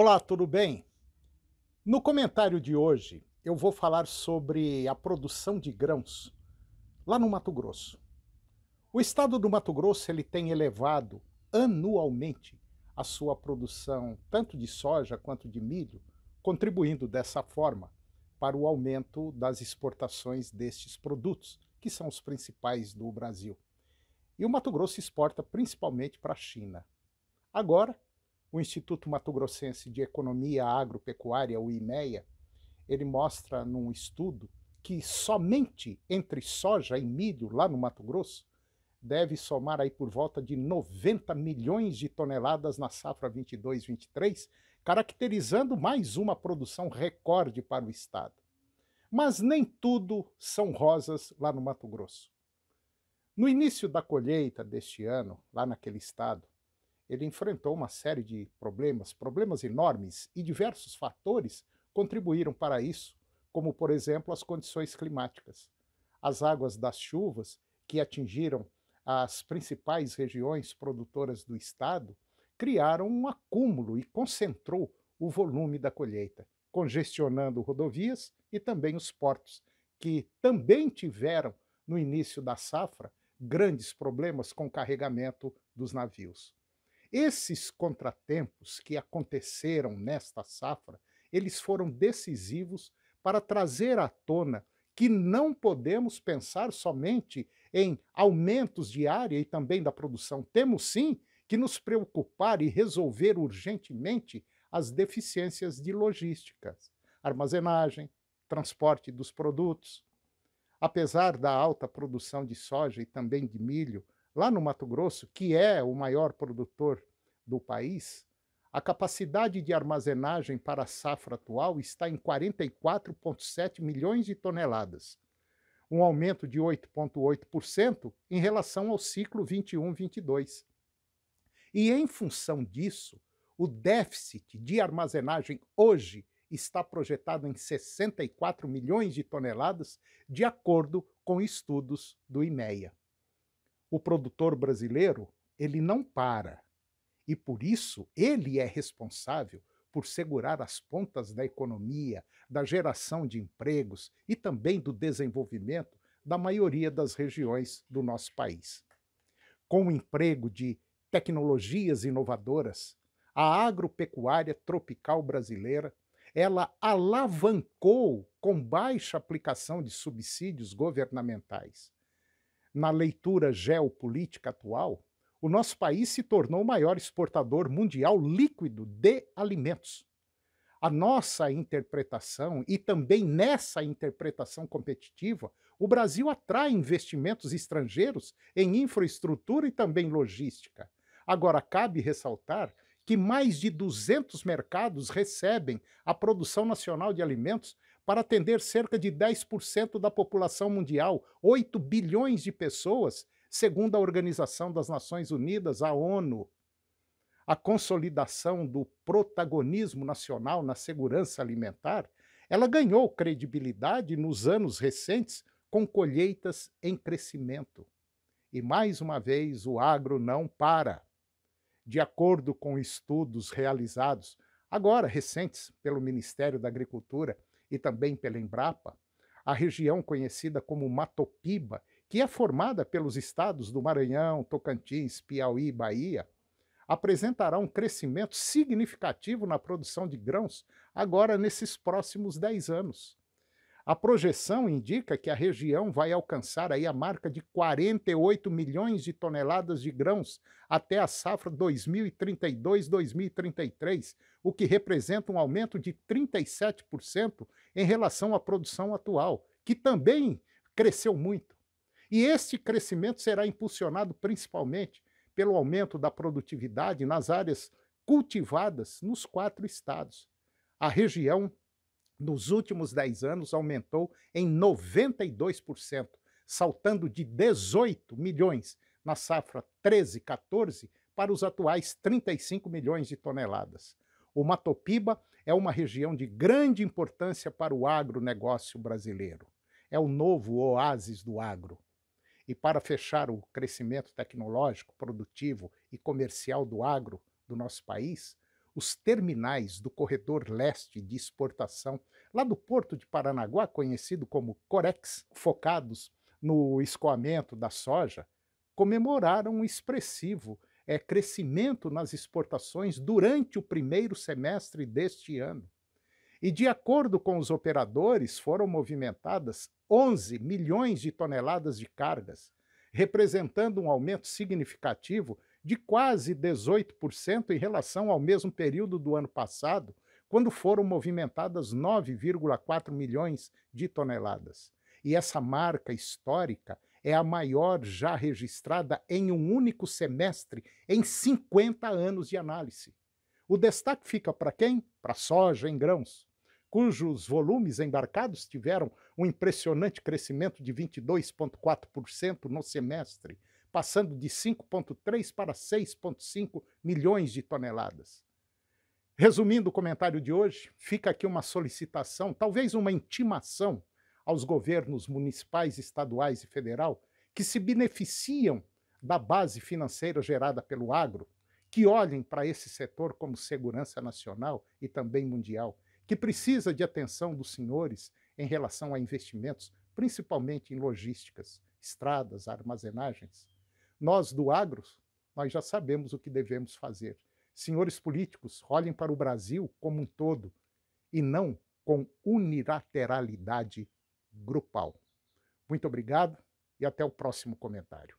Olá, tudo bem? No comentário de hoje eu vou falar sobre a produção de grãos lá no Mato Grosso. O estado do Mato Grosso ele tem elevado anualmente a sua produção tanto de soja quanto de milho, contribuindo dessa forma para o aumento das exportações destes produtos, que são os principais do Brasil. E o Mato Grosso exporta principalmente para a China. Agora, o Instituto Mato Grossense de Economia Agropecuária, o IMEA, ele mostra num estudo que somente entre soja e milho lá no Mato Grosso deve somar aí por volta de 90 milhões de toneladas na safra 22/23, caracterizando mais uma produção recorde para o estado. Mas nem tudo são rosas lá no Mato Grosso. No início da colheita deste ano, lá naquele estado, ele enfrentou uma série de problemas, problemas enormes, e diversos fatores contribuíram para isso, como, por exemplo, as condições climáticas. As águas das chuvas, que atingiram as principais regiões produtoras do estado, criaram um acúmulo e concentrou o volume da colheita, congestionando rodovias e também os portos, que também tiveram, no início da safra, grandes problemas com o carregamento dos navios. Esses contratempos que aconteceram nesta safra, eles foram decisivos para trazer à tona que não podemos pensar somente em aumentos de área e também da produção. Temos sim que nos preocupar e resolver urgentemente as deficiências de logísticas, armazenagem, transporte dos produtos. Apesar da alta produção de soja e também de milho Lá no Mato Grosso, que é o maior produtor do país, a capacidade de armazenagem para a safra atual está em 44,7 milhões de toneladas, um aumento de 8,8% em relação ao ciclo 21-22. E em função disso, o déficit de armazenagem hoje está projetado em 64 milhões de toneladas, de acordo com estudos do IMEA o produtor brasileiro ele não para. E por isso ele é responsável por segurar as pontas da economia, da geração de empregos e também do desenvolvimento da maioria das regiões do nosso país. Com o emprego de tecnologias inovadoras, a agropecuária tropical brasileira, ela alavancou com baixa aplicação de subsídios governamentais na leitura geopolítica atual, o nosso país se tornou o maior exportador mundial líquido de alimentos. A nossa interpretação, e também nessa interpretação competitiva, o Brasil atrai investimentos estrangeiros em infraestrutura e também logística. Agora, cabe ressaltar que mais de 200 mercados recebem a produção nacional de alimentos para atender cerca de 10% da população mundial, 8 bilhões de pessoas, segundo a Organização das Nações Unidas, a ONU. A consolidação do protagonismo nacional na segurança alimentar, ela ganhou credibilidade nos anos recentes com colheitas em crescimento. E mais uma vez o agro não para. De acordo com estudos realizados agora recentes pelo Ministério da Agricultura, e também pela Embrapa, a região conhecida como Matopiba, que é formada pelos estados do Maranhão, Tocantins, Piauí e Bahia, apresentará um crescimento significativo na produção de grãos agora nesses próximos 10 anos. A projeção indica que a região vai alcançar aí a marca de 48 milhões de toneladas de grãos até a safra 2032-2033, o que representa um aumento de 37% em relação à produção atual, que também cresceu muito. E este crescimento será impulsionado principalmente pelo aumento da produtividade nas áreas cultivadas nos quatro estados. A região nos últimos 10 anos aumentou em 92%, saltando de 18 milhões na safra 13-14 para os atuais 35 milhões de toneladas. O Matopiba é uma região de grande importância para o agronegócio brasileiro. É o novo oásis do agro. E para fechar o crescimento tecnológico, produtivo e comercial do agro do nosso país, os terminais do corredor leste de exportação, lá do porto de Paranaguá, conhecido como Corex, focados no escoamento da soja, comemoraram um expressivo é, crescimento nas exportações durante o primeiro semestre deste ano. E, de acordo com os operadores, foram movimentadas 11 milhões de toneladas de cargas, representando um aumento significativo de quase 18% em relação ao mesmo período do ano passado, quando foram movimentadas 9,4 milhões de toneladas. E essa marca histórica é a maior já registrada em um único semestre em 50 anos de análise. O destaque fica para quem? Para soja em grãos, cujos volumes embarcados tiveram um impressionante crescimento de 22,4% no semestre, passando de 5,3 para 6,5 milhões de toneladas. Resumindo o comentário de hoje, fica aqui uma solicitação, talvez uma intimação aos governos municipais, estaduais e federal que se beneficiam da base financeira gerada pelo agro, que olhem para esse setor como segurança nacional e também mundial, que precisa de atenção dos senhores em relação a investimentos, principalmente em logísticas, estradas, armazenagens. Nós do agro, nós já sabemos o que devemos fazer. Senhores políticos, olhem para o Brasil como um todo e não com unilateralidade grupal. Muito obrigado e até o próximo comentário.